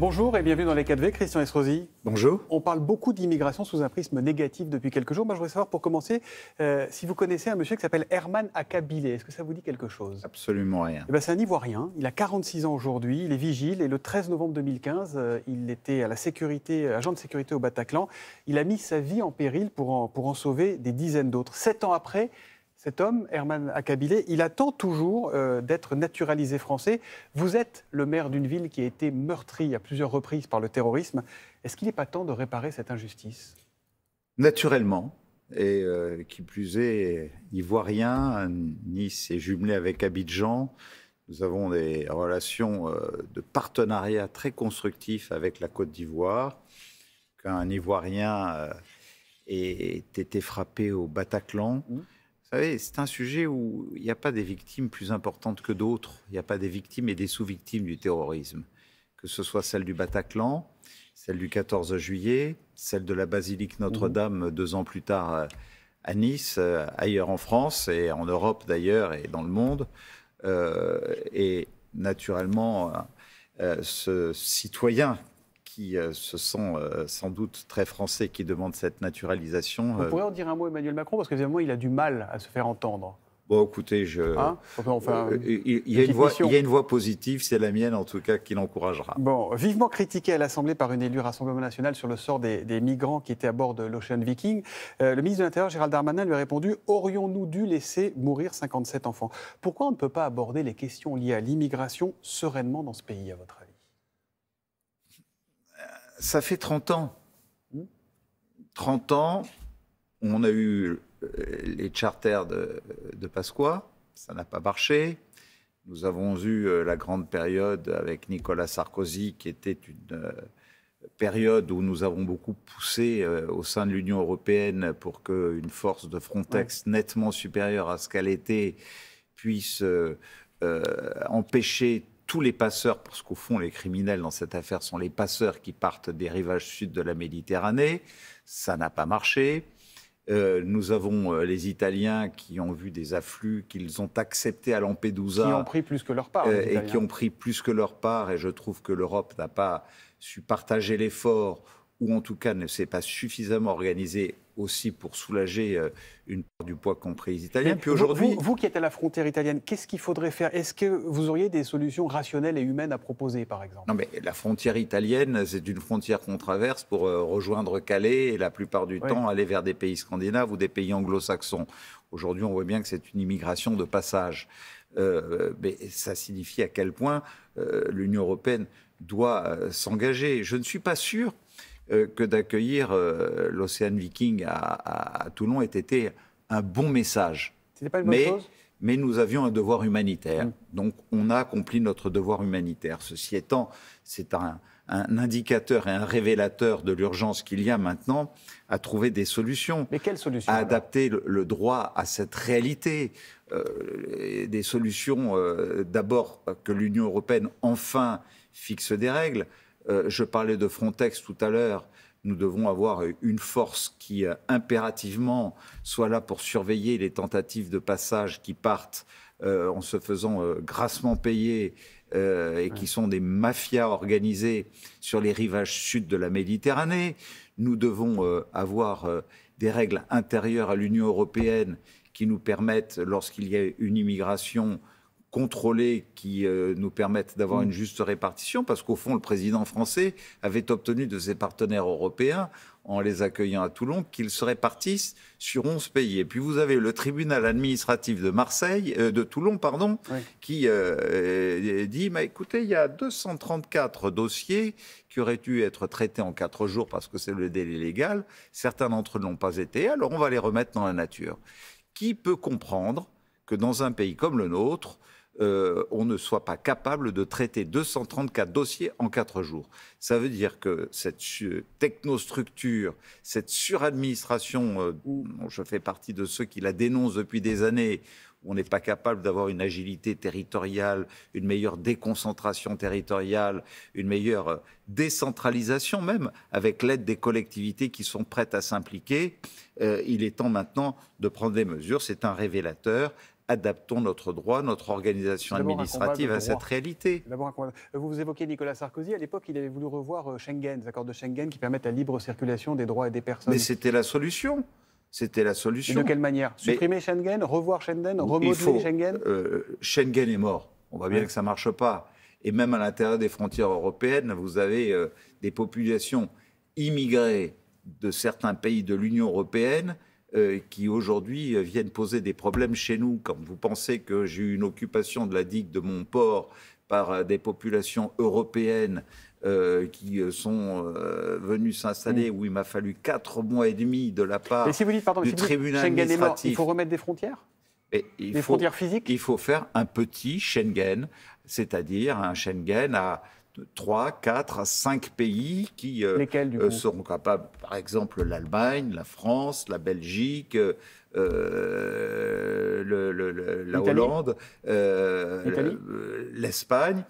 Bonjour et bienvenue dans les 4V, Christian Estrosi. Bonjour. On parle beaucoup d'immigration sous un prisme négatif depuis quelques jours. Moi, je voudrais savoir pour commencer euh, si vous connaissez un monsieur qui s'appelle Herman Akabilé. Est-ce que ça vous dit quelque chose Absolument rien. Eh ben, c'est un Ivoirien. Il a 46 ans aujourd'hui, il est vigile et le 13 novembre 2015, euh, il était à la sécurité, euh, agent de sécurité au Bataclan. Il a mis sa vie en péril pour pour en sauver des dizaines d'autres. Sept ans après, cet homme, Herman Akabilé, il attend toujours euh, d'être naturalisé français. Vous êtes le maire d'une ville qui a été meurtrie à plusieurs reprises par le terrorisme. Est-ce qu'il n'est pas temps de réparer cette injustice Naturellement. Et euh, qui plus est, ivoirien, Nice est jumelé avec Abidjan. Nous avons des relations euh, de partenariat très constructifs avec la Côte d'Ivoire. Qu'un ivoirien ait été frappé au Bataclan. Mmh savez, c'est un sujet où il n'y a pas des victimes plus importantes que d'autres. Il n'y a pas des victimes et des sous-victimes du terrorisme. Que ce soit celle du Bataclan, celle du 14 juillet, celle de la basilique Notre-Dame mmh. deux ans plus tard euh, à Nice, euh, ailleurs en France et en Europe d'ailleurs et dans le monde. Euh, et naturellement, ce citoyen qui euh, se sent euh, sans doute très français qui demande cette naturalisation. Vous euh, pourriez en dire un mot, Emmanuel Macron, parce qu'évidemment, il a du mal à se faire entendre. Bon, écoutez, je... Hein il, y a une voix, positive, c'est la mienne en tout cas, qui l'encouragera. Bon, vivement critiqué à l'Assemblée par une élue Rassemblement national sur le sort des, migrants qui étaient à bord de l'Ocean Viking, le ministre de l'Intérieur, Gérald Darmanin, lui a répondu Aurions-nous dû laisser mourir 57 enfants Pourquoi on ne peut pas aborder les questions liées à l'immigration sereinement dans ce pays, à votre avis ça fait 30 ans. 30 ans, on a eu euh, les charters de, Pasqua, ça n'a pas marché. Nous avons eu euh, la grande période avec Nicolas Sarkozy, qui était une euh, période où nous avons beaucoup poussé au sein de l'Union européenne pour qu'une force de Frontex nettement supérieure à ce qu'elle était puisse empêcher tous les passeurs, parce qu'au fond, les criminels dans cette affaire sont les passeurs qui partent des rivages sud de la Méditerranée. Ça n'a pas marché. Euh, nous avons euh, les Italiens qui ont vu des afflux qu'ils ont acceptés à Lampedusa. Qui ont pris plus que leur part. Euh, et qui ont pris plus que leur part. Et je trouve que l'Europe n'a pas su partager l'effort, ou en tout cas ne s'est pas suffisamment organisée aussi pour soulager euh, une part du poids compris italien. Puis aujourd'hui, vous, qui êtes à la frontière italienne, qu'est-ce qu'il faudrait faire Est-ce que vous auriez des solutions rationnelles et humaines à proposer, par exemple Non, mais la frontière italienne, c'est une frontière qu'on traverse pour euh, rejoindre Calais et la plupart du temps aller vers des pays scandinaves ou des pays anglo-saxons. Aujourd'hui, on voit bien que c'est une immigration de passage. Euh, mais ça signifie à quel point l'Union européenne doit s'engager. Je ne suis pas sûr euh, que d'accueillir euh, l'Océan Viking à, Toulon ait été un bon message. Pas une bonne mais, chose mais nous avions un devoir humanitaire. Mm. Donc on a accompli notre devoir humanitaire. Ceci étant, c'est un, indicateur et un révélateur de l'urgence qu'il y a maintenant à trouver des solutions. Mais quelles solutions À adapter le, droit à cette réalité. Euh, des solutions, d'abord, que l'Union européenne enfin fixe des règles. Euh, je parlais de Frontex tout à l'heure. Nous devons avoir une force qui euh, impérativement soit là pour surveiller les tentatives de passage qui partent euh, en se faisant grassement payer et qui sont des mafias organisées sur les rivages sud de la Méditerranée. Nous devons avoir des règles intérieures à l'Union européenne qui nous permettent, lorsqu'il y a une immigration, contrôlés qui euh, nous permettent d'avoir une juste répartition, parce qu'au fond, le président français avait obtenu de ses partenaires européens, en les accueillant à Toulon, qu'ils se répartissent sur 11 pays. Et puis vous avez le tribunal administratif de Marseille, euh, de Toulon, pardon, qui euh, dit, écoutez, il y a 234 dossiers qui auraient dû être traités en 4 jours, parce que c'est le délai légal. Certains d'entre eux n'ont pas été, alors on va les remettre dans la nature. Qui peut comprendre que dans un pays comme le nôtre, euh, on ne soit pas capable de traiter 234 dossiers en 4 jours. Ça veut dire que cette technostructure, cette suradministration, euh, je fais partie de ceux qui la dénoncent depuis des années, on n'est pas capable d'avoir une agilité territoriale, une meilleure déconcentration territoriale, une meilleure euh, décentralisation même, avec l'aide des collectivités qui sont prêtes à s'impliquer. il est temps maintenant de prendre des mesures. C'est un révélateur adaptons notre droit, notre organisation administrative à cette réalité. Euh, vous évoquez Nicolas Sarkozy. À l'époque, il avait voulu revoir euh, Schengen, les accords de Schengen qui permettent la libre circulation des droits et des personnes. Mais c'était la solution. C'était la solution. de quelle manière Supprimer Schengen, revoir Schengen, remodeler Schengen euh, Schengen est mort. On voit bien que ça ne marche pas. Et même à l'intérieur des frontières européennes, vous avez des populations immigrées de certains pays de l'Union européenne euh, qui aujourd'hui euh, viennent poser des problèmes chez nous. Quand vous pensez que j'ai eu une occupation de la digue de mon port par euh, des populations européennes qui sont venues s'installer, mmh. où il m'a fallu quatre mois et demi de la part du tribunal administratif. il faut remettre des frontières et Des frontières physiques Il faut faire un petit Schengen, c'est-à-dire un Schengen à 3, 4, 5 pays qui euh, euh, seront capables, par exemple l'Allemagne, la France, la Belgique, la Hollande, l'Espagne.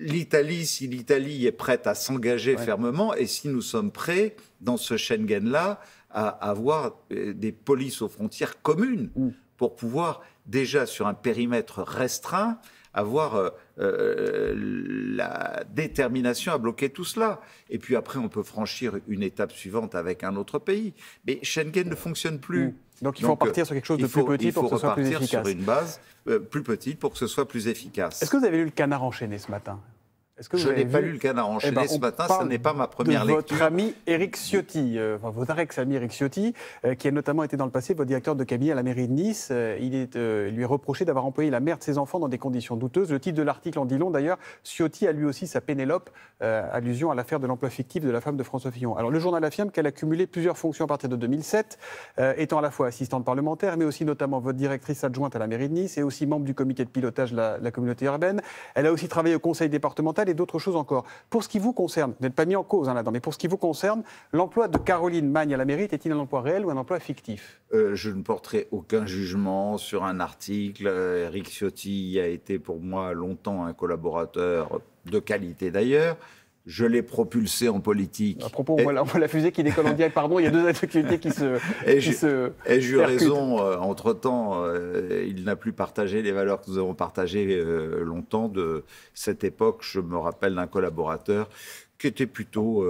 L'Italie, si l'Italie est prête à s'engager fermement et si nous sommes prêts, dans ce Schengen-là, à avoir euh, des polices aux frontières communes mmh. pour pouvoir, déjà sur un périmètre restreint, avoir euh, euh, la détermination à bloquer tout cela. Et puis après, on peut franchir une étape suivante avec un autre pays. Mais Schengen ne fonctionne plus. Mm. Donc il faut partir repartir sur quelque chose de plus petit pour que ce soit plus efficace. Il faut repartir sur une base euh, plus petite pour que ce soit plus efficace. Est-ce que vous avez lu le canard enchaîné ce matin je n'ai pas lu le Canard eh ben, enchaîné ce matin, ce n'est pas ma première lecture. Votre ami Eric Ciotti, euh, votre ex-ami Eric Ciotti, euh, qui a notamment été dans le passé votre directeur de cabinet à la mairie de Nice, euh, il lui est reproché d'avoir employé la mère de ses enfants dans des conditions douteuses. Le titre de l'article en dit long d'ailleurs. Ciotti a lui aussi sa Pénélope, allusion à l'affaire de l'emploi fictif de la femme de François Fillon. Alors le journal affirme qu'elle a cumulé plusieurs fonctions à partir de 2007, étant à la fois assistante parlementaire, mais aussi notamment votre directrice adjointe à la mairie de Nice et aussi membre du comité de pilotage de la, la communauté urbaine. Elle a aussi travaillé au conseil départemental et d'autres choses encore. Pour ce qui vous concerne, vous n'êtes pas mis en cause hein, là-dedans, mais pour ce qui vous concerne, l'emploi de Caroline Magne à la mairie est il un emploi réel ou un emploi fictif euh, Je ne porterai aucun jugement sur un article. Eric Ciotti a été pour moi longtemps un collaborateur de qualité d'ailleurs je l'ai propulsé en politique. À propos, on voit la fusée qui décolle en direct, pardon, il y a deux actualités qui se. Et j'ai eu raison, euh, entre-temps, euh, il n'a plus partagé les valeurs que nous avons partagées euh, longtemps. De cette époque, je me rappelle d'un collaborateur qui était plutôt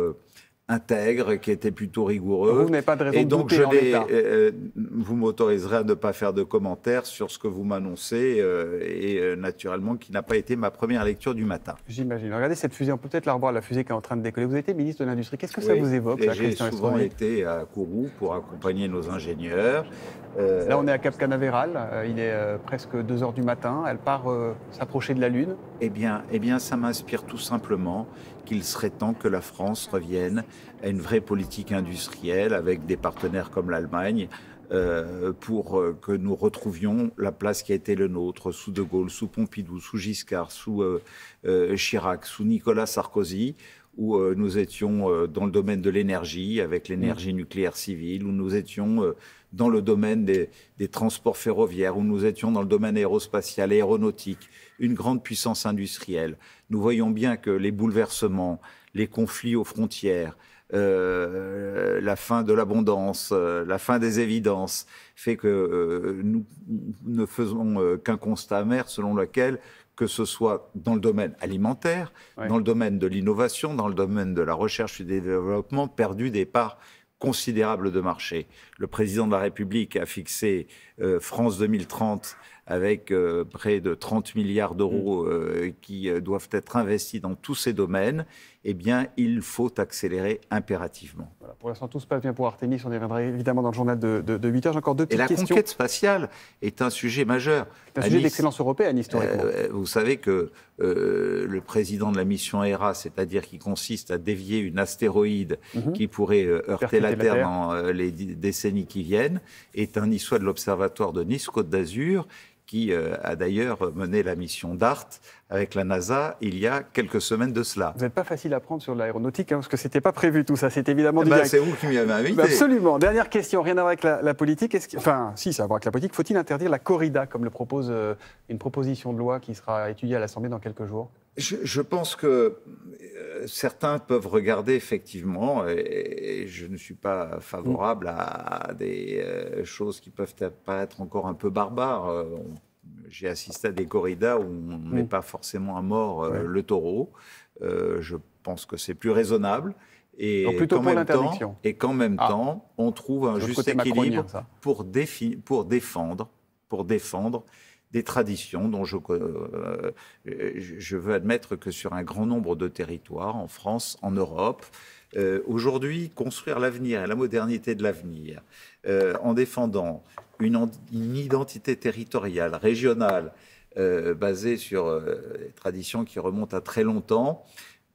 intègre, qui était plutôt rigoureux. Vous n'avez pas de raison et donc de je en euh, euh, vous m'autoriserez à ne pas faire de commentaires sur ce que vous m'annoncez euh, et naturellement qui n'a pas été ma première lecture du matin. J'imagine. Regardez cette fusée, on peut peut-être la revoir, la fusée qui est en train de décoller. Vous avez ministre de l'Industrie, qu'est-ce que ça vous évoque J'ai souvent été à Kourou pour accompagner nos ingénieurs. Là, on est à Cap Canaveral, il est presque 2 heures du matin, elle part s'approcher de la Lune. Eh bien, eh bien ça m'inspire tout simplement qu'il serait temps que la France revienne à une vraie politique industrielle avec des partenaires comme l'Allemagne euh, pour euh, que nous retrouvions la place qui a été le nôtre sous De Gaulle, sous Pompidou, sous Giscard, sous euh, Chirac, sous Nicolas Sarkozy où euh, nous étions euh, dans le domaine de l'énergie, avec l'énergie mm. nucléaire civile, où nous étions euh, dans le domaine des, transports ferroviaires, où nous étions dans le domaine aérospatial, aéronautique, une grande puissance industrielle. Nous voyons bien que les bouleversements, les conflits aux frontières, la fin de l'abondance, la fin des évidences, fait que nous ne faisons qu'un constat amer selon lequel que ce soit dans le domaine alimentaire, dans le domaine de l'innovation, dans le domaine de la recherche et du développement, perdu des parts considérables de marché. Le président de la République a fixé euh, France 2030 avec euh, près de 30 milliards d'euros mm. euh, qui euh, doivent être investis dans tous ces domaines, eh bien, il faut accélérer impérativement. pour l'instant, tout se passe bien pour Artemis. On y reviendra évidemment dans le journal de, 8 heures. J'ai encore deux petites Et la conquête spatiale est un sujet majeur. C'est un sujet d'excellence européenne, historiquement. vous savez que le président de la mission ERA, c'est-à-dire qui consiste à dévier une astéroïde mhm. qui pourrait heurter la, la Terre, dans les décennies qui viennent, est un niçois de l'Observatoire de Nice, Côte d'Azur, qui euh, a d'ailleurs mené la mission DART avec la NASA il y a quelques semaines de cela. Vous n'êtes pas facile à prendre sur l'aéronautique, hein, parce que ce n'était pas prévu tout ça, c'est évidemment eh ben, du C'est vous qui m'y avez invité. absolument. Dernière question, rien à voir avec la, politique. enfin, si, ça a à voir avec la politique. Faut-il interdire la corrida, comme le propose euh, une proposition de loi qui sera étudiée à l'Assemblée dans quelques jours je, pense que euh, certains peuvent regarder effectivement, et, je ne suis pas favorable à, des euh, choses qui peuvent être encore un peu barbares. Euh, j'ai assisté à des corridas où on mm. ne met pas forcément à mort le taureau. je pense que c'est plus raisonnable. Et qu'en même, temps, et qu'en même ah. temps, on trouve un juste équilibre pour, pour défendre, pour défendre des traditions dont euh, euh, je, je veux admettre que sur un grand nombre de territoires, en France, en Europe, euh, aujourd'hui, construire l'avenir et la modernité de l'avenir en défendant une, identité territoriale, régionale, basée sur des traditions qui remontent à très longtemps,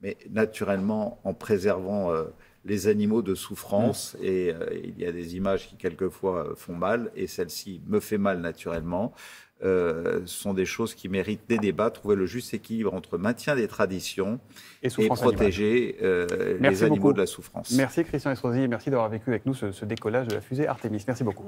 mais naturellement en préservant les animaux de souffrance. Mmh. Et il y a des images qui quelquefois font mal, et celle-ci me fait mal naturellement. Euh, ce sont des choses qui méritent des débats, trouver le juste équilibre entre maintien des traditions et, protéger euh, les animaux de la souffrance. Merci Christian Estrosi, et merci d'avoir vécu avec nous ce, décollage de la fusée Artemis. Merci beaucoup.